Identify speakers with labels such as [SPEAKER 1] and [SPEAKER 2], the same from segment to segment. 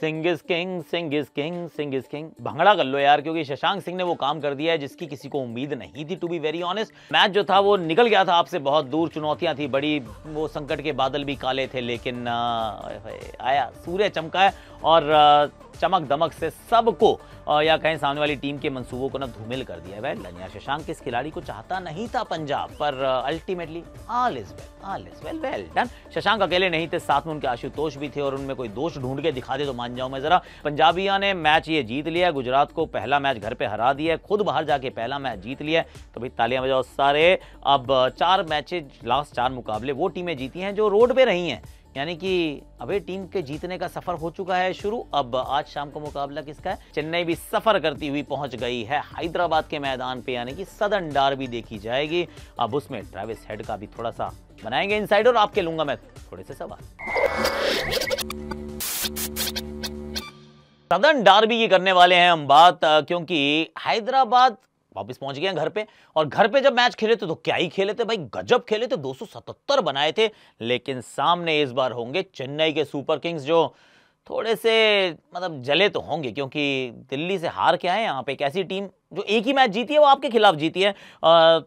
[SPEAKER 1] Singh is king Singh is king Singh is king bhangra कर लो यार क्योंकि शशांक सिंह ने वो काम कर दिया है जिसकी किसी को उम्मीद नहीं थी to be very honest match जो था वो निकल गया था आपसे बहुत दूर चुनौतियां थी बड़ी वो संकट के बादल भी काले थे लेकिन आया सूर्य चमका है और आ, चमक दमक से सबको या कहें सामने वाली टीम के मंसूबों को ना धूमिल कर दिया वेल लनिया शशांक इस खिलाड़ी को चाहता नहीं था पंजाब पर ultimately all is well all is well well done Shashank अकेले नहीं थे साथ में उनके आशुतोष भी थे और उनमें कोई दोष ढूंढ के दिखा दे तो मान जाऊं मैं जरा पंजाबिया ने मैच ये जीत लिया गुजरात को पहला मैच घर पर हरा दिया खुद बाहर जाके पहला मैच जीत लिया तो भाई तालियां बजाओ सारे अब चार मैचेज लास्ट चार मुकाबले वो टीमें जीती हैं जो रोड पर रही हैं यानी कि अबे टीम के जीतने का सफर हो चुका है शुरू अब आज शाम का मुकाबला किसका है चेन्नई भी सफर करती हुई पहुंच गई है हैदराबाद के मैदान पे यानी कि सदन डार भी देखी जाएगी अब उसमें ट्रेविस हेड का भी थोड़ा सा बनाएंगे इनसाइड और आपके लूंगा मैं थोड़े से सवाल सदन डार्बी की करने वाले हैं हम बात क्योंकि हैदराबाद वापस पहुंच गए घर पे और घर पे जब मैच खेले थे तो क्या ही खेले थे भाई गजब खेले थे 277 बनाए थे लेकिन सामने इस बार होंगे चेन्नई के सुपर किंग्स जो थोड़े से मतलब जले तो होंगे क्योंकि दिल्ली से हार के आए यहाँ पे एक ऐसी टीम जो एक ही मैच जीती है वो आपके खिलाफ जीती है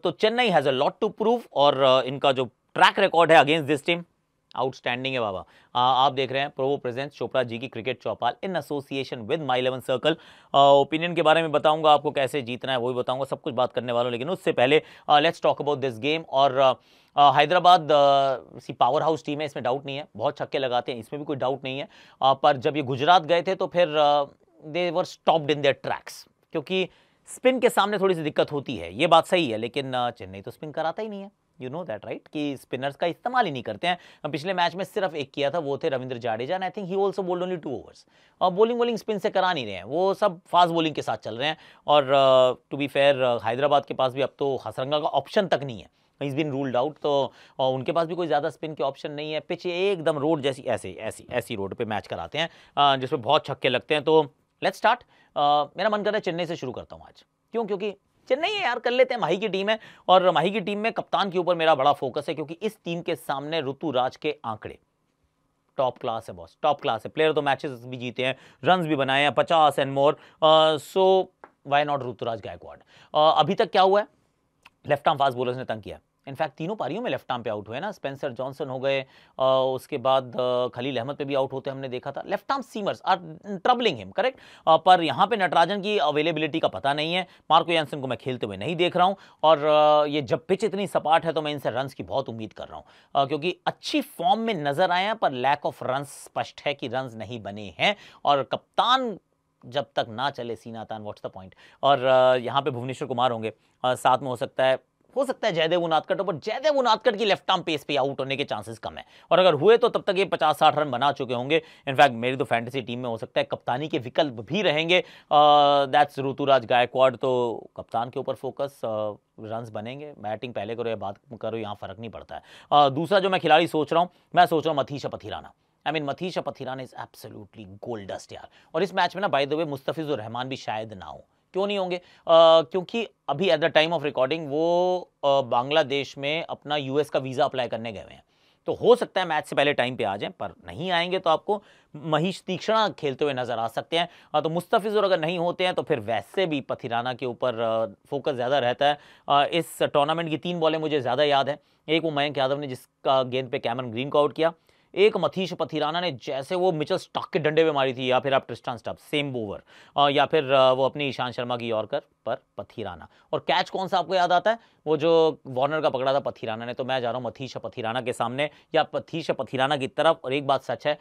[SPEAKER 1] तो Chennai has a lot to prove और इनका जो ट्रैक रिकॉर्ड है अगेंस्ट दिस टीम आउटस्टैंडिंग है बाबा आ, आप देख रहे हैं प्रोवो प्रेजेंस चोपड़ा जी की क्रिकेट चौपाल in association with my eleven circle opinion के बारे में बताऊंगा आपको कैसे जीतना है वो भी बताऊंगा सब कुछ बात करने वाला हूँ लेकिन उससे पहले let's talk about this game और हैदराबाद सी पावर हाउस टीम है इसमें डाउट नहीं है बहुत छक्के लगाते हैं इसमें भी कोई डाउट नहीं है आ, पर जब ये गुजरात गए थे तो फिर they were stopped in their tracks क्योंकि स्पिन के सामने थोड़ी सी दिक्कत होती है ये बात सही है लेकिन चेन्नई तो स्पिन कराता ही नहीं है यू नो दैट राइट कि स्पिनर्स का इस्तेमाल ही नहीं करते हैं हम पिछले मैच में सिर्फ एक किया था वो थे Ravindra Jadeja I think he also bowled only two overs और बॉलिंग बॉलिंग स्पिन से करा नहीं रहे हैं वो सब फास्ट बॉलिंग के साथ चल रहे हैं और टू बी फेयर हैदराबाद के पास भी अब तो हसरंगा का ऑप्शन तक नहीं है इज़ बिन रूल्ड आउट तो उनके पास भी कोई ज़्यादा स्पिन के ऑप्शन नहीं है पिच एकदम रोड जैसी ऐसे ऐसी ऐसी रोड पर मैच कराते हैं uh, जिसमें बहुत छक्के लगते हैं तो लेट्स स्टार्ट uh, मेरा मन कर रहा है चेन्नई से शुरू करता हूँ आज क्यों क्योंकि चेन्नई है यार कर लेते हैं माही की टीम है और माही की टीम में कप्तान के ऊपर मेरा बड़ा फोकस है क्योंकि इस टीम के सामने ऋतुराज के आंकड़े टॉप क्लास है बॉस टॉप क्लास है प्लेयर तो मैचेस भी जीते हैं रन भी बनाए हैं पचास and more so why not Ruturaj Gaikwad अभी तक क्या हुआ है लेफ्ट आर्म फास्ट बोलर्स ने तंग किया इनफैक्ट तीनों पारियों में लेफ्ट आर्म पे आउट हुए ना स्पेंसर जॉनसन हो गए उसके बाद खलील अहमद पे भी आउट होते हमने देखा था left arm seamers are troubling him correct पर यहाँ पे नटराजन की अवेलेबिलिटी का पता नहीं है मार्को यानसन को मैं खेलते हुए नहीं देख रहा हूँ और ये जब पिच इतनी सपाट है तो मैं इनसे रन की बहुत उम्मीद कर रहा हूँ क्योंकि अच्छी फॉर्म में नजर आए हैं पर लैक ऑफ रन स्पष्ट है कि रन नहीं बने हैं और कप्तान जब तक ना चले सीना तान व्हाट्स द पॉइंट और यहाँ पे भुवनेश्वर कुमार होंगे साथ में हो सकता है हो सकता है जयदेव उनादकट हो पर जयदेव उनादकट की लेफ्ट आर्म पेस पे आउट होने के चांसेस कम है और अगर हुए तो तब तक ये पचास साठ रन बना चुके होंगे इनफैक्ट मेरी तो फैंटेसी टीम में हो सकता है कप्तानी के विकल्प भी रहेंगे दैट्स ऋतुराज गायकवाड तो कप्तान के ऊपर फोकस रन्स बनेंगे बैटिंग पहले करो या बात करो यहाँ फ़र्क नहीं पड़ता है दूसरा जो मैं खिलाड़ी सोच रहा हूँ मैं सोच रहा हूँ Matheesha Pathirana I mean Matheesha Pathirana is absolutely gold dust यार और इस मैच में ना by the way Mustafizur Rahman भी शायद ना हो क्यों नहीं होंगे क्योंकि अभी at the time of recording वो बांग्लादेश में अपना यूएस का वीज़ा अप्लाई करने गए हुए हैं तो हो सकता है मैच से पहले टाइम पे आ जाएं पर नहीं आएंगे तो आपको महिश तीक्षणा खेलते हुए नजर आ सकते हैं आ, हाँ, तो मुस्तफ़िज़ और अगर नहीं होते हैं तो फिर वैसे भी पथिराना के ऊपर फोकस ज़्यादा रहता है आ, इस टूर्नामेंट की तीन बॉलें मुझे ज़्यादा याद है एक वो मयंक यादव ने जिसका गेंद पर कैमरन ग्रीन को आउट किया एक मथीश पथिराना ने जैसे वो मिचल स्टॉक के डंडे पे मारी थी या फिर आप ट्रिस्टान स्टॉप सेम बोवर या फिर वो अपनी ईशान शर्मा की कर पर पथिराना और कैच कौन सा आपको याद आता है वो जो वार्नर का पकड़ा था पथिराना ने तो मैं जा रहा हूँ मथीश पथिराना के सामने या पथीश पथिराना की तरफ और एक बात सच है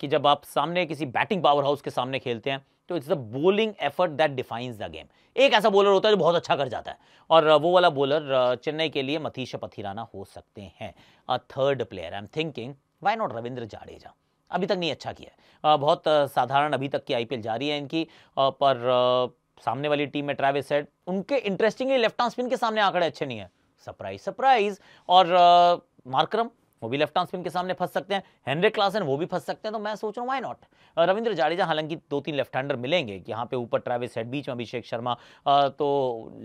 [SPEAKER 1] कि जब आप सामने किसी बैटिंग पावर हाउस के सामने खेलते हैं तो it's the bowling effort that defines the game एक ऐसा बॉलर होता है जो बहुत अच्छा कर जाता है और वो वाला बॉलर चेन्नई के लिए मथीश पथिराना हो सकते हैं a third player I am thinking why not Ravindra Jadeja अभी तक नहीं अच्छा किया है बहुत साधारण अभी तक की आईपीएल जारी है इनकी पर सामने वाली टीम में ट्रैविस हेड उनके इंटरेस्टिंगली लेफ्ट आर्म स्पिन के सामने आंकड़े अच्छे नहीं है सरप्राइज सरप्राइज और मार्करम वो भी लेफ्ट आर्म स्पिन के सामने फंस सकते हैं हेनरिक क्लासन वो भी फंस सकते हैं तो मैं सोच रहा हूँ वाई नॉट रविंद्र जाडेजा हालांकि दो तीन लेफ्ट हैंडर मिलेंगे कि यहाँ पे ऊपर ट्रेविस हेड बीच में अभिषेक शर्मा तो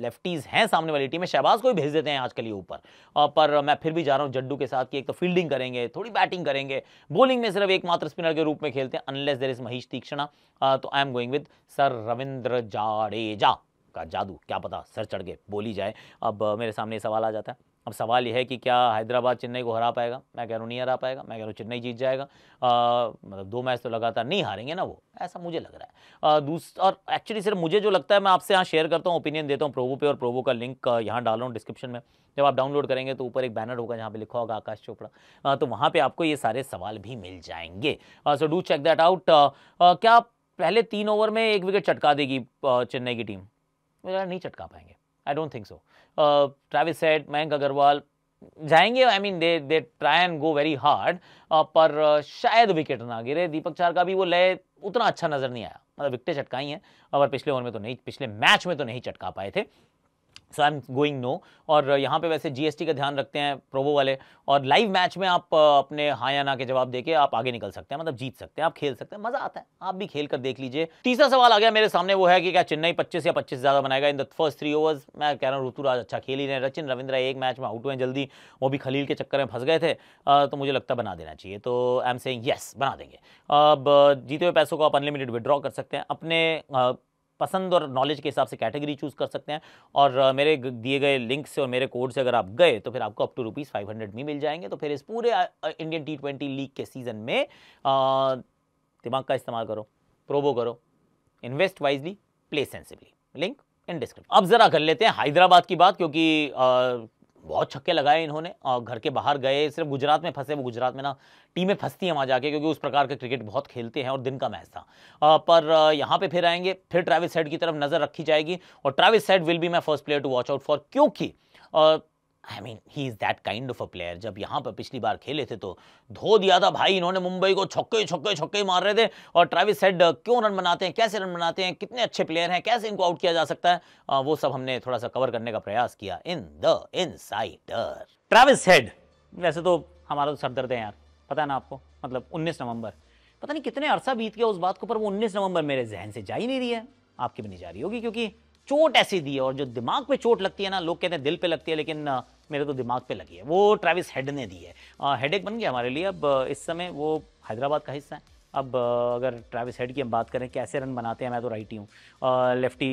[SPEAKER 1] लेफ्टीज हैं सामने वाली टीम में शहबाज को भी भेज देते हैं आजकल ये ऊपर पर मैं फिर भी जा रहा हूँ जड्डू के साथ कि एक तो फील्डिंग करेंगे थोड़ी बैटिंग करेंगे बॉलिंग में सिर्फ एकमात्र स्पिनर के रूप में खेलते हैं unless there is Maheesh Theekshana तो I am going with sir Ravindra Jadeja का जादू क्या पता सर चढ़ के बोली जाए अब मेरे सामने सवाल आ जाता है अब सवाल यह है कि क्या हैदराबाद चेन्नई को हरा पाएगा मैं कह रहा हूँ नहीं हरा पाएगा मैं कह रहा हूँ चेन्नई जीत जाएगा आ, मतलब दो मैच तो लगातार नहीं हारेंगे ना वो ऐसा मुझे लग रहा है दूसरा और एक्चुअली सिर्फ मुझे जो लगता है मैं आपसे यहाँ शेयर करता हूँ ओपिनियन देता हूँ प्रोवो पे और प्रोवो का लिंक यहाँ डाल रहा हूँ डिस्क्रिप्शन में जब आप डाउनलोड करेंगे तो ऊपर एक बैनर होगा जहाँ पे लिखा होगा आकाश चोपड़ा तो वहाँ पर आपको ये सारे सवाल भी मिल जाएंगे so do check that out क्या पहले तीन ओवर में एक विकेट चटका देगी चेन्नई की टीम नहीं चटका पाएंगे I don't think so Uh, Travis Mayank Agarwal जाएंगे I mean they they try and go very hard पर uh, शायद विकेट ना गिरे दीपक चार का भी वो लय उतना अच्छा नजर नहीं आया मतलब विकटें चटकाई हैं और पिछले ओवर में तो नहीं पिछले मैच में तो नहीं चटका पाए थे so I am going no और यहाँ पे वैसे जीएसटी का ध्यान रखते हैं प्रोवो वाले और लाइव मैच में आप अपने हाँ या ना के जवाब देके आप आगे निकल सकते हैं मतलब जीत सकते हैं आप खेल सकते हैं मजा आता है आप भी खेल कर देख लीजिए तीसरा सवाल आ गया मेरे सामने वो है कि क्या चेन्नई पच्चीस या पच्चीस ज्यादा बनाएगा in the first three overs मैं कह रहा हूँ ऋतुराज अच्छा खेल ही रहे रचिन रविंद्र एक मैच में आउट हुए जल्दी वो भी खलील के चक्कर में फंस गए थे तो मुझे लगता बना देना चाहिए तो आई एम सेंग यस बना देंगे अब जीते हुए पैसों को आप अनलिमिटेड विड्रॉ कर सकते हैं अपने पसंद और नॉलेज के हिसाब से कैटेगरी चूज़ कर सकते हैं और मेरे दिए गए लिंक से और मेरे कोड से अगर आप गए तो फिर आपको up to rupees five hundred भी मिल जाएंगे तो फिर इस पूरे इंडियन टी ट्वेंटी लीग के सीज़न में दिमाग का इस्तेमाल करो प्रोबो करो invest wisely play sensibly link in description अब ज़रा कर लेते हैं हैदराबाद की बात क्योंकि बहुत छक्के लगाए इन्होंने और घर के बाहर गए सिर्फ गुजरात में फंसे वो गुजरात में ना टीमें फंसती हैं वहाँ जाके क्योंकि उस प्रकार का क्रिकेट बहुत खेलते हैं और दिन का मैच था आ, पर यहाँ पे फिर आएंगे फिर ट्रैविस हेड की तरफ नज़र रखी जाएगी और Travis Head will be my first player to watch out for क्योंकि I mean he is that kind of a player जब यहाँ पर पिछली बार खेले थे तो धो दिया था भाई इन्होंने मुंबई को छक्के छक्के छक्के मार रहे थे और ट्रेविस हेड क्यों रन बनाते हैं कैसे रन बनाते हैं कितने अच्छे प्लेयर हैं कैसे इनको आउट किया जा सकता है आ, वो सब हमने थोड़ा सा कवर करने का प्रयास किया in the insider Travis Head वैसे तो हमारा तो सर दर्द है यार पता है ना आपको मतलब उन्नीस नवंबर पता नहीं कितने अरसा बीत गया उस बात को पर वो उन्नीस नवंबर मेरे जहन से जा ही नहीं रही है आपकी भी नहीं जा रही होगी क्योंकि चोट ऐसी दी है और जो दिमाग पे चोट लगती है ना लोग कहते हैं दिल पे लगती है लेकिन मेरे तो दिमाग पे लगी है वो ट्रेविस हेड ने दी है एक बन गया हमारे लिए अब इस समय वो हैदराबाद का हिस्सा है अब अगर ट्रेविस हेड की हम बात करें कैसे रन बनाते हैं मैं तो राइटी हूँ लेफ्टी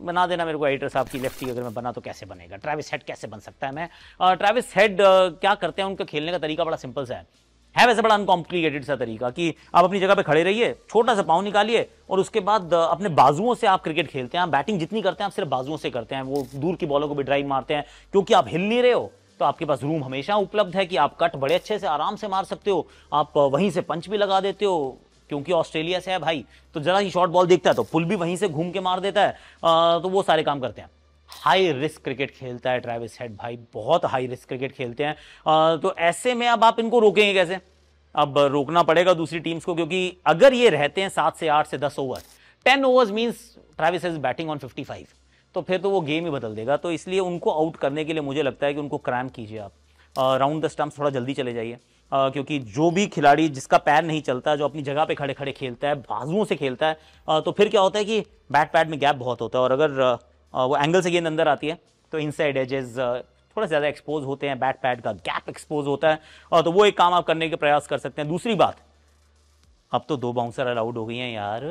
[SPEAKER 1] बना देना मेरे को एडिटर साहब की लेफ्टी अगर मैं बना तो कैसे बनेगा ट्रैविस हेड कैसे बन सकता है मैं ट्रैविस हेड क्या करते हैं उनका खेलने का तरीका बड़ा सिंपल सा है है वैसे बड़ा अनकॉम्प्लिकेटेड सा तरीका कि आप अपनी जगह पे खड़े रहिए छोटा सा पाँव निकालिए और उसके बाद अपने बाजुओं से आप क्रिकेट खेलते हैं आप बैटिंग जितनी करते हैं आप सिर्फ बाजुओं से करते हैं वो दूर की बॉलों को भी ड्राइव मारते हैं क्योंकि आप हिल नहीं रहे हो तो आपके पास रूम हमेशा उपलब्ध है कि आप कट बड़े अच्छे से आराम से मार सकते हो आप वहीं से पंच भी लगा देते हो क्योंकि ऑस्ट्रेलिया से है भाई तो जरा ही शॉर्ट बॉल देखता है तो पुल भी वहीं से घूम के मार देता है तो वो सारे काम करते हैं हाई रिस्क क्रिकेट खेलता है ट्रेविस हेड भाई बहुत हाई रिस्क क्रिकेट खेलते हैं तो ऐसे में अब आप इनको रोकेंगे कैसे अब रोकना पड़ेगा दूसरी टीम्स को क्योंकि अगर ये रहते हैं सात से आठ से दस over ten overs means Travis is batting on fifty five तो फिर तो वो गेम ही बदल देगा तो इसलिए उनको आउट करने के लिए मुझे लगता है कि उनको क्रैम कीजिए आप राउंड द स्टम्प थोड़ा जल्दी चले जाइए Uh, क्योंकि जो भी खिलाड़ी जिसका पैर नहीं चलता जो अपनी जगह पे खड़े खड़े खेलता है बाजुओं से खेलता है तो फिर क्या होता है कि बैट पैड में गैप बहुत होता है और अगर वो एंगल से गेंद अंदर आती है तो इनसाइड एजेस uh, थोड़ा ज़्यादा एक्सपोज होते हैं बैट पैड का गैप एक्सपोज होता है और तो वो एक काम आप करने के प्रयास कर सकते हैं दूसरी बात अब तो दो बाउंसर अलाउड हो गई हैं यार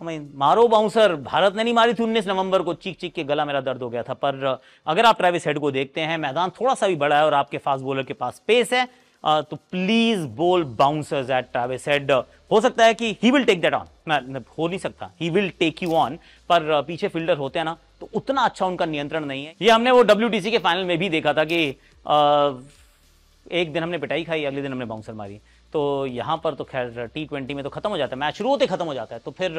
[SPEAKER 1] हमें मारो बाउंसर भारत ने नहीं मारी थी उन्नीस नवंबर को चीख चीख के गला मेरा दर्द हो गया था पर अगर आप ट्रेविस हेड को देखते हैं मैदान थोड़ा सा भी बड़ा है और आपके फास्ट बॉलर के पास स्पेस है Uh, तो please bowl bouncers at Travis Head हो सकता है कि he will take that on हो नहीं सकता he will take you on पर uh, पीछे फील्डर होते हैं ना तो उतना अच्छा उनका नियंत्रण नहीं है ये हमने वो डब्ल्यू के फाइनल में भी देखा था कि आ, uh, एक दिन हमने पिटाई खाई अगले दिन हमने बाउंसर मारी तो यहाँ पर तो खैर टी ट्वेंटी में तो खत्म हो जाता है मैच शुरू होते खत्म हो जाता है तो फिर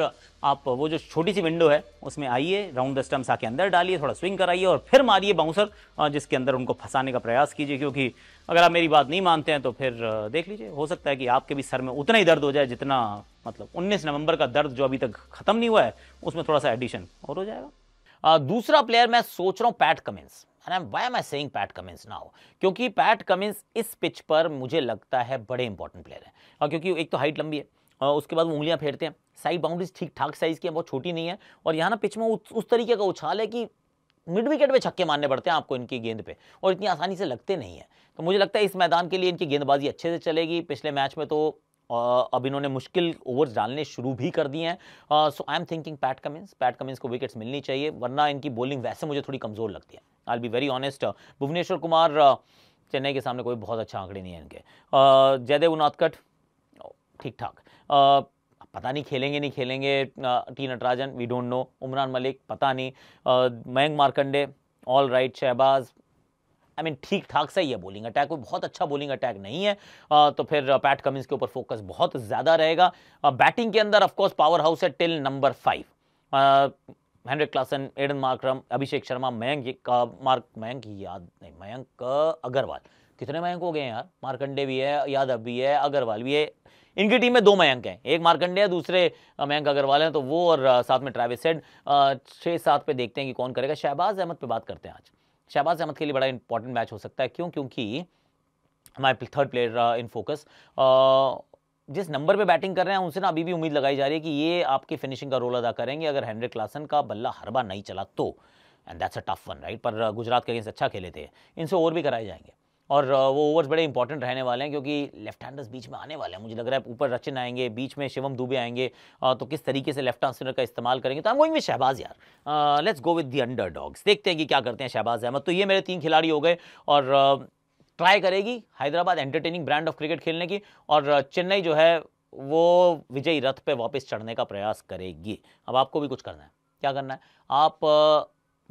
[SPEAKER 1] आप वो जो छोटी सी विंडो है उसमें आइए राउंड द स्टम्स आके अंदर डालिए थोड़ा स्विंग कराइए और फिर मारिए बाउंसर जिसके अंदर उनको फंसाने का प्रयास कीजिए क्योंकि अगर आप मेरी बात नहीं मानते हैं तो फिर देख लीजिए हो सकता है कि आपके भी सर में उतना ही दर्द हो जाए जितना मतलब उन्नीस नवंबर का दर्द जो अभी तक खत्म नहीं हुआ है उसमें थोड़ा सा एडिशन और हो जाएगा दूसरा प्लेयर मैं सोच रहा हूँ Pat Cummins and I why am I saying Pat Cummins now क्योंकि पैट कमिंस इस पिच पर मुझे लगता है बड़े इंपॉर्टेंट प्लेयर हैं और क्योंकि एक तो हाइट लंबी है और उसके बाद वो उंगलियां फेरते हैं साइड बाउंड्रीज ठीक ठाक साइज की है बहुत छोटी नहीं है और यहाँ ना पिच में उस, उस तरीके का उछाल है कि मिड विकेट पे छक्के मारने पड़ते हैं आपको इनकी गेंद पे और इतनी आसानी से लगते नहीं है तो मुझे लगता है इस मैदान के लिए इनकी गेंदबाजी अच्छे से चलेगी पिछले मैच में तो अब इन्होंने मुश्किल ओवर्स डालने शुरू भी कर दिए हैं so I am thinking Pat Cummins Pat Cummins को विकेट्स मिलनी चाहिए वरना इनकी बॉलिंग वैसे मुझे थोड़ी कमज़ोर लगती है I be very honest Bhuvneshwar Kumar Chennai के सामने कोई बहुत अच्छा आंकड़े नहीं है इनके जयदेव उनाथकट ठीक ठाक पता नहीं खेलेंगे नहीं खेलेंगे T Natarajan we don't know Umran Malik पता नहीं Mayank Markande all right Shahbaz I mean ठीक ठाक सही है बोलिंग अटैक वो बहुत अच्छा बोलिंग अटैक नहीं है तो फिर पैट कमिंस के ऊपर फोकस बहुत ज़्यादा रहेगा बैटिंग के अंदर ऑफकोर्स पावर हाउस है till number five Heinrich Klaasen Aiden Markram Abhishek Sharma Mayank mark Mayank याद नहीं मयंक अग्रवाल कितने मयंक हो गए हैं यार मार्कंडे भी है यादव भी है अग्रवाल भी है इनकी टीम में दो मयंक हैं एक मार्कंडे है दूसरे मयंक अग्रवाल हैं तो वो और साथ में ट्रैविस हेड छः सात पे देखते हैं कि कौन करेगा शहबाज अहमद पे बात करते हैं आज शहबाज अहमद के लिए बड़ा इंपॉर्टेंट मैच हो सकता है क्यों क्योंकि हमारे थर्ड प्लेयर इन फोकस जिस नंबर पे बैटिंग कर रहे हैं उनसे ना अभी भी उम्मीद लगाई जा रही है कि ये आपकी फिनिशिंग का रोल अदा करेंगे अगर हेनरी क्लासन का बल्ला हर बार नहीं चला तो and that's a tough one right पर गुजरात के अगेंस्ट अच्छा खेले थे इनसे ओवर भी कराए जाएंगे और वो ओवर्स बड़े इंपॉर्टेंट रहने वाले हैं क्योंकि लेफ्ट हैंडर्स बीच में आने वाले हैं मुझे लग रहा है ऊपर रचिन आएंगे बीच में शिवम दुबे आएंगे तो किस तरीके से लेफ्ट हैंड स्पिनर का इस्तेमाल करेंगे तो हम गोइंग विद शहबाज यार let's go with the underdogs देखते हैं कि क्या करते हैं शहबाज अहमद तो ये मेरे तीन खिलाड़ी हो गए और ट्राई करेगी Hyderabad entertaining brand of cricket खेलने की और चेन्नई जो है वो विजयी रथ पर वापस चढ़ने का प्रयास करेगी अब आपको भी कुछ करना है क्या करना है आप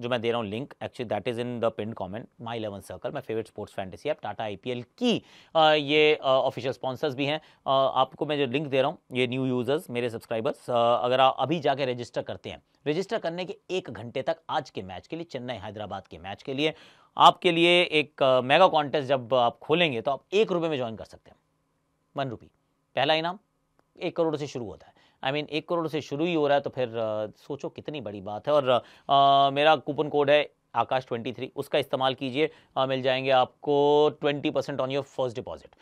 [SPEAKER 1] जो मैं दे रहा हूँ link actually that is in the pinned comment My eleven Circle my favourite sports fantasy app टाटा आई की आ, ये ऑफिशियल स्पॉन्सर्स भी हैं आपको मैं जो लिंक दे रहा हूँ ये न्यू यूज़र्स मेरे सब्सक्राइबर्स अगर आप अभी जाके रजिस्टर करते हैं रजिस्टर करने के एक घंटे तक आज के मैच के लिए चेन्नई हैदराबाद के मैच के लिए आपके लिए एक मेगा कॉन्टेस्ट जब आप खोलेंगे तो आप एक रुपये में ज्वाइन कर सकते हैं वन रुपी पहला इनाम एक करोड़ से शुरू होता है आई मीन एक करोड़ से शुरू ही हो रहा है तो फिर आ, सोचो कितनी बड़ी बात है और आ, मेरा कूपन कोड है आकाश 23 उसका इस्तेमाल कीजिए मिल जाएंगे आपको 20 percent on your first deposit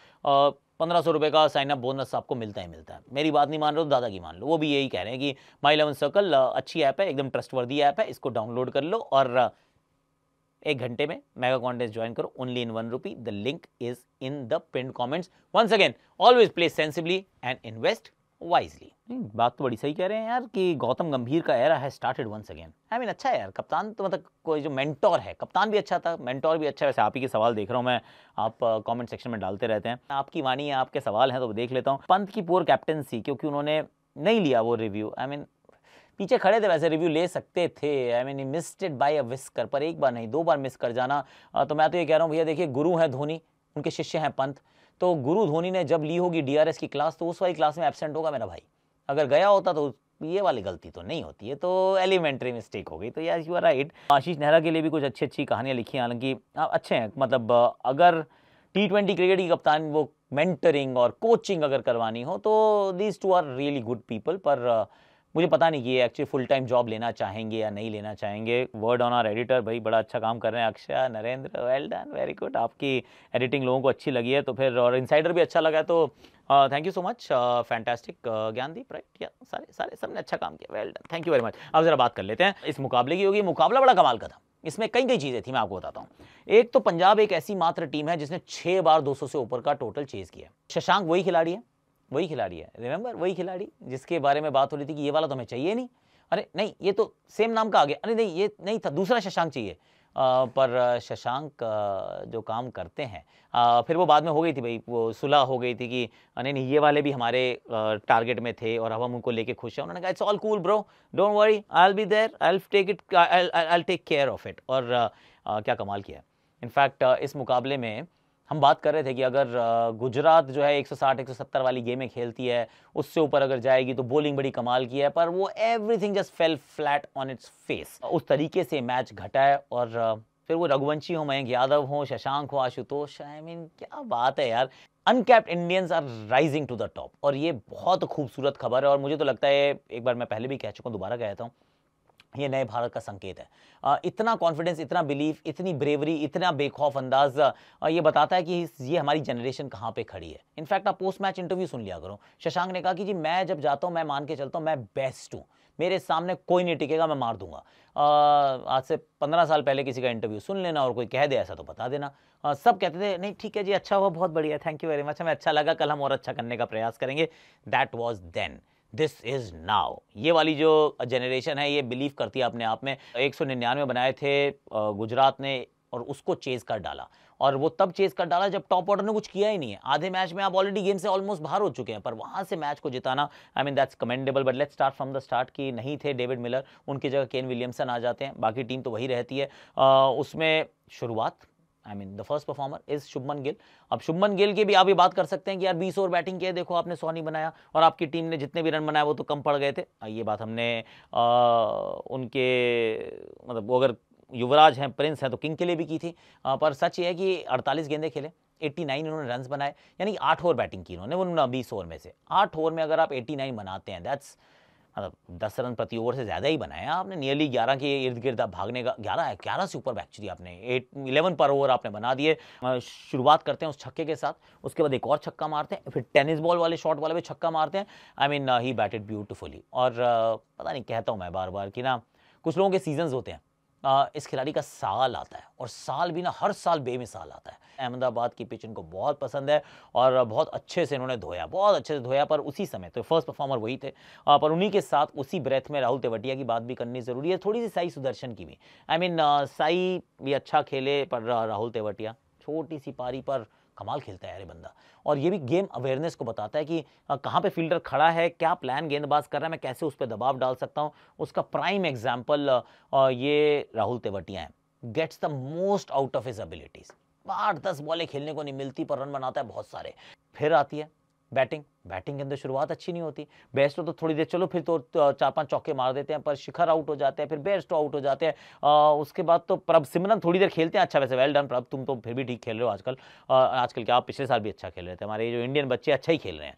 [SPEAKER 1] पंद्रह सौ रुपये का साइनअप बोनस आपको मिलता ही मिलता है मेरी बात नहीं मान रहे हो दादा की मान लो वो भी यही कह रहे हैं कि माई इलेवन सर्कल अच्छी ऐप है एकदम ट्रस्टवर्दी ऐप है इसको डाउनलोड कर लो और एक घंटे में मेगा कॉन्टेस्ट ज्वाइन करो only in one rupee the link is in the pinned comments once again always play sensibly and invest wisely नहीं हम्म, बात तो बड़ी सही कह रहे हैं यार कि गौतम गंभीर का एरा है started once again I mean अच्छा है यार कप्तान तो मतलब कोई जो मेंटोर है कप्तान भी अच्छा था मेंटोर भी अच्छा है वैसे आप ही के सवाल देख रहा हूँ मैं आप कमेंट सेक्शन में डालते रहते हैं आपकी वाणी है आपके सवाल हैं तो देख लेता हूँ पंत की पोर कैप्टनसी क्योंकि उन्होंने नहीं लिया वो रिव्यू आई मीन पीछे खड़े थे वैसे रिव्यू ले सकते थे I mean it by a whisker पर एक बार नहीं दो बार मिस कर जाना तो मैं तो ये कह रहा हूँ भैया देखिए गुरु हैं धोनी उनके शिष्य हैं पंत तो गुरु धोनी ने जब ली होगी डी की क्लास तो उस वाली क्लास में एबसेंट होगा मेरा भाई अगर गया होता तो ये वाली गलती तो नहीं होती है तो एलिमेंट्री मिस्टेक हो गई तो यार you are right Ashish Nehra के लिए भी कुछ अच्छी अच्छी कहानियाँ लिखी हैं हालांकि हाँ, अच्छे हैं मतलब अगर टी ट्वेंटी क्रिकेट की कप्तान वो मेंटरिंग और कोचिंग अगर करवानी हो तो these two are really good people पर मुझे पता नहीं कि ये एक्चुअली फुल टाइम जॉब लेना चाहेंगे या नहीं लेना चाहेंगे वर्ड ऑन आर एडिटर भाई बड़ा अच्छा काम कर रहे हैं Akshay Narendra well done very good आपकी एडिटिंग लोगों को अच्छी लगी है तो फिर और इनसाइडर भी अच्छा लगा तो thank you so much fantastic Gyandeep right या सारे सारे सबने अच्छा काम किया well done thank you very much अब ज़रा बात कर लेते हैं इस मुकाबले की होगी मुकाबला बड़ा कमाल का था इसमें कई कई चीज़ें थी मैं आपको बताता हूँ एक तो पंजाब एक ऐसी मात्र टीम है जिसने छः बार दो से ऊपर का टोटल चेज किया शशांक वही खिलाड़ी है वही खिलाड़ी है रिमेंबर वही खिलाड़ी जिसके बारे में बात हो रही थी कि ये वाला तो हमें चाहिए नहीं अरे नहीं ये तो सेम नाम का आ गया अरे नहीं ये नहीं था दूसरा शशांक चाहिए आ, पर शशांक जो काम करते हैं आ, फिर वो बाद में हो गई थी भाई वो सुलह हो गई थी कि अरे नहीं ये वाले भी हमारे टारगेट में थे और अब हम उनको लेके खुश हैं उन्होंने कहा it's all cool bro don't worry I'll be there I'll take it I take care of it और आ, क्या कमाल किया इनफैक्ट इस मुकाबले में हम बात कर रहे थे कि अगर गुजरात जो है 160 170 वाली गेमें खेलती है उससे ऊपर अगर जाएगी तो बॉलिंग बड़ी कमाल की है पर वो everything just fell flat on its face उस तरीके से मैच घटा है और फिर वो रघुवंशी हो मयंक यादव हो शशांक हो Ashutosh I I mean mean, क्या बात है यार uncapped Indians are rising to the top और ये बहुत खूबसूरत खबर है और मुझे तो लगता है एक बार मैं पहले भी कह चुका हूँ दोबारा कहता हूँ ये नए भारत का संकेत है इतना कॉन्फिडेंस इतना बिलीफ इतनी ब्रेवरी इतना बेखौफ अंदाज ये बताता है कि ये हमारी जनरेशन कहाँ पे खड़ी है इनफैक्ट आप पोस्ट मैच इंटरव्यू सुन लिया करो शशांक ने कहा कि जी मैं जब जाता हूँ मैं मान के चलता हूँ मैं बेस्ट हूँ मेरे सामने कोई नहीं टिकेगा मैं मार दूंगा आज से पंद्रह साल पहले किसी का इंटरव्यू सुन लेना और कोई कह दे ऐसा तो बता देना आ, सब कहते थे नहीं ठीक है जी अच्छा हुआ बहुत बढ़िया थैंक यू वेरी मच हमें अच्छा लगा कल हम और अच्छा करने का प्रयास करेंगे that was then this is now ये वाली जो जनरेशन है ये बिलीव करती है अपने आप में एक सौ निन्यानवे बनाए थे गुजरात ने और उसको चेज कर डाला और वो तब चेज कर डाला जब टॉप ऑर्डर ने कुछ किया ही नहीं है आधे मैच में आप ऑलरेडी गेम से ऑलमोस्ट बाहर हो चुके हैं पर वहां से मैच को जिताना I mean that's commendable but let's start from the start कि नहीं थे डेविड मिलर उनकी जगह केन विलियमसन आ जाते हैं बाकी टीम तो वही रहती है आ, उसमें शुरुआत I mean the first performer is Shubman Gill अब शुभमन गिल की भी आप ये बात कर सकते हैं कि यार 20 ओवर बैटिंग किया देखो आपने सोनी बनाया और आपकी टीम ने जितने भी रन बनाए वो तो कम पड़ गए थे ये बात हमने आ, उनके मतलब वो अगर युवराज हैं प्रिंस हैं तो किंग के लिए भी की थी आ, पर सच ये है कि 48 गेंदे खेले 89 इन्होंने रन बनाए यानी आठ ओवर बैटिंग की इन्होंने बीस ओवर में से आठ ओवर में अगर आप एट्टी बनाते हैं दैट्स मतलब दस रन प्रति ओवर से ज़्यादा ही बनाया आपने नियरली ग्यारह के इर्द गिर्द आप भागने का ग्यारह है ग्यारह से ऊपर एक्चुअली आपने एट इलेवन पर ओवर आपने बना दिए शुरुआत करते हैं उस छक्के के साथ उसके बाद एक और छक्का मारते हैं फिर टेनिस बॉल वाले शॉट वाले भी छक्का मारते हैं I mean he hit beautifully और uh, पता नहीं कहता हूँ मैं बार बार कि ना कुछ लोगों के सीजनस होते हैं इस खिलाड़ी का साल आता है और साल भी ना हर साल बेमिसाल आता है अहमदाबाद की पिच इनको बहुत पसंद है और बहुत अच्छे से इन्होंने धोया बहुत अच्छे से धोया पर उसी समय तो फर्स्ट परफॉर्मर वही थे पर उन्हीं के साथ उसी ब्रेथ में राहुल तेवटिया की बात भी करनी ज़रूरी है थोड़ी सी साई सुदर्शन की भी I I mean mean, Sai भी अच्छा खेले पर राहुल तेवटिया छोटी सी पारी पर कमाल खेलता है अरे बंदा और ये भी गेम अवेयरनेस को बताता है कि कहाँ पे फील्डर खड़ा है क्या प्लान गेंदबाज कर रहा है मैं कैसे उस पर दबाव डाल सकता हूँ उसका प्राइम एग्जाम्पल ये राहुल तेवटिया है gets the most out of his abilities आठ दस बॉलें खेलने को नहीं मिलती पर रन बनाता है बहुत सारे फिर आती है बैटिंग बैटिंग के अंदर शुरुआत अच्छी नहीं होती बेस्ट तो, तो थोड़ी देर चलो फिर तो, तो चार पांच चौके मार देते हैं पर शिखर आउट हो जाते हैं फिर बेस्ट आउट तो हो जाते हैं उसके बाद तो प्रभ सिमरन थोड़ी देर खेलते हैं अच्छा वैसे वेल डन प्रभ तुम तो फिर भी ठीक खेल रहे हो आजकल आजकल क्या आप पिछले साल भी अच्छा खेल रहे थे हमारे जो इंडियन बच्चे अच्छा ही खेल रहे हैं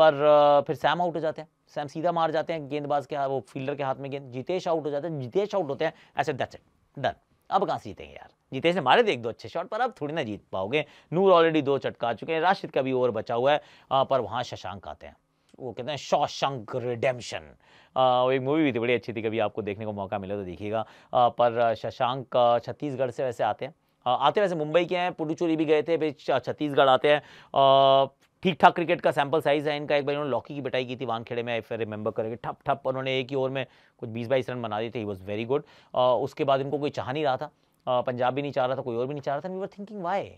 [SPEAKER 1] पर फिर सैम आउट हो जाते हैं सैम सीधा मार जाते हैं गेंदबाज के वो फील्डर के हाथ में गेंद जितेश आउट हो जाते हैं जितेश आउट होते हैं ऐसे दैट्स इट डन अब कहाँ सीते हैं यार जितेश ने मारे थे एक दो अच्छे शॉट पर अब थोड़ी ना जीत पाओगे नूर ऑलरेडी दो चटका चुके हैं राशिद का भी ओवर बचा हुआ है पर वहाँ शशांक आते हैं वो कहते हैं शौशंक रिडेम्शन एक मूवी भी थी बड़ी अच्छी थी कभी आपको देखने को मौका मिले तो देखिएगा पर शशांक छत्तीसगढ़ से वैसे आते हैं आते वैसे मुंबई के हैं पुडुचेरी भी गए थे फिर छत्तीसगढ़ आते हैं ठीक ठाक क्रिकेट का सैंपल साइज है इनका एक बार उन्होंने लॉकी की पिटाई की थी वानखेड़े में फिर रिमेंबर करेंगे ठप ठप उन्होंने एक ही ओवर में कुछ बीस बाईस रन बना दिए थे ही वॉज वेरी गुड उसके बाद इनको कोई चाह नहीं रहा था पंजाब भी नहीं चाह रहा था कोई और भी नहीं चाह रहा था वी वर थिंकिंग वाई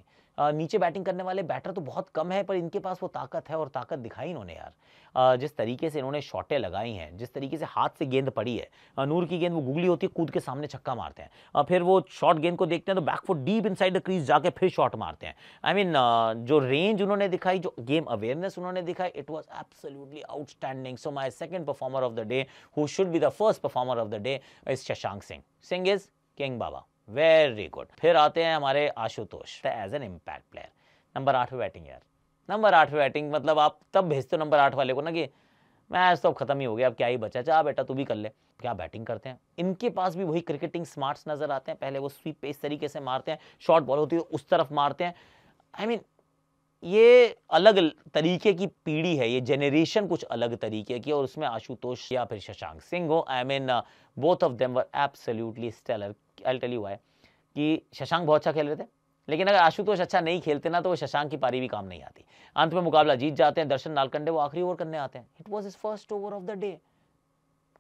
[SPEAKER 1] नीचे बैटिंग करने वाले बैटर तो बहुत कम है पर इनके पास वो ताकत है और ताकत दिखाई इन्होंने यार जिस तरीके से इन्होंने शॉटें लगाई हैं जिस तरीके से हाथ से गेंद पड़ी है नूर की गेंद वो गुगली होती है कूद के सामने छक्का मारते हैं फिर वो शॉट गेंद को देखते हैं तो back foot deep in the crease जाके फिर शॉट मारते हैं आई I मीन mean, जो रेंज उन्होंने दिखाई जो गेम अवेयरनेस उन्होंने दिखाई it was absolutely outstanding so my second performer of the day who should be the first performer of the day is Shashank Singh Singh is king बाबा very good फिर आते हैं हमारे Ashutosh as an impact player number आठवें batting यार number आठवें batting मतलब आप तब भेजते हो नंबर आठ वाले को ना कि मैच तो अब खत्म ही हो गया अब क्या ही बचा चाह बेटा तू भी कर ले क्या बैटिंग करते हैं इनके पास भी वही क्रिकेटिंग स्मार्ट्स नजर आते हैं पहले वो स्वीप पे इस तरीके से मारते हैं शॉर्ट बॉल होती है उस तरफ मारते हैं आई I मीन mean, ये अलग तरीके की पीढ़ी है ये जनरेशन कुछ अलग तरीके की और उसमें आशुतोष या फिर शशांक सिंह हो I mean both of them were absolutely stellar I tell you why कि शशांक बहुत अच्छा खेल रहे थे लेकिन अगर आशुतोष अच्छा नहीं खेलते ना तो वो शशांक की पारी भी काम नहीं आती अंत में मुकाबला जीत जाते हैं दर्शन नालकंडे वो आखिरी ओवर करने आते हैं it was his first over of the day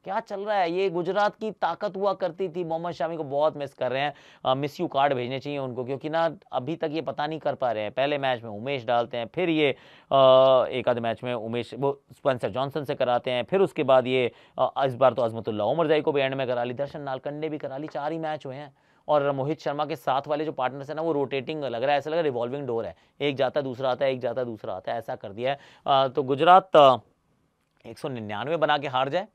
[SPEAKER 1] क्या चल रहा है ये गुजरात की ताकत हुआ करती थी मोहम्मद शामी को बहुत मिस कर रहे हैं मिस यू कार्ड भेजने चाहिए उनको क्योंकि ना अभी तक ये पता नहीं कर पा रहे हैं पहले मैच में उमेश डालते हैं फिर ये आ, एक आध मैच में उमेश वो स्पेंसर जॉनसन से कराते हैं फिर उसके बाद ये आ, इस बार तो अजमतुल्ला उमरजाई को भी एंड में करा ली दर्शन नालकंडे भी करा ली चार ही मैच हुए हैं और मोहित शर्मा के साथ वाले जो पार्टनर्स हैं ना वो रोटेटिंग लग रहा है ऐसा लग रहा है रिवॉल्विंग डोर है एक जाता है दूसरा आता है एक जाता दूसरा आता है ऐसा कर दिया है तो गुजरात एक सौ निन्यानवे बना के हार जाए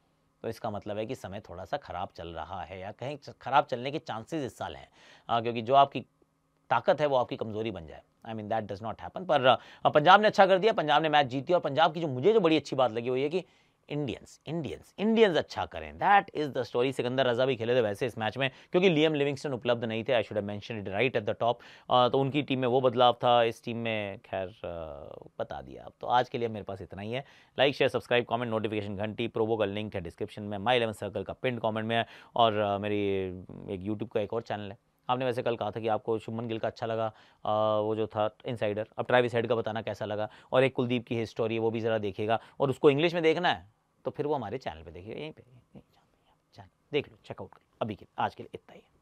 [SPEAKER 1] तो इसका मतलब है कि समय थोड़ा सा ख़राब चल रहा है या कहीं ख़राब चलने के चांसेस इस साल हैं क्योंकि जो आपकी ताकत है वो आपकी कमजोरी बन जाए I mean that does not happen पर पंजाब ने अच्छा कर दिया पंजाब ने मैच जीती और पंजाब की जो मुझे जो बड़ी अच्छी बात लगी वो ये कि इंडियंस इंडियंस इंडियंस अच्छा करें that is the story Sikandar Raza भी खेले थे वैसे इस मैच में क्योंकि लियम लिविंगस्टन उपलब्ध नहीं थे I should mention it right at the top तो उनकी टीम में वो बदलाव था इस टीम में खैर बता दिया तो आज के लिए मेरे पास इतना ही है like share subscribe comment notification घंटी प्रोवो का लिंक है डिस्क्रिप्शन में माई इलेवन सर्कल का पिन कॉमेंट में है और मेरी एक यूट्यूब का एक और चैनल है आपने वैसे कल कहा था कि आपको शुभमन गिल का अच्छा लगा आ, वो जो था इनसाइडर अब ट्राइविस हेड का बताना कैसा लगा और एक कुलदीप की हिस्टोरी वो भी ज़रा देखिएगा और उसको इंग्लिश में देखना है तो फिर वो हमारे चैनल पे देखिए यहीं पे देख लो चेकआउट कर अभी के आज के लिए इतना ही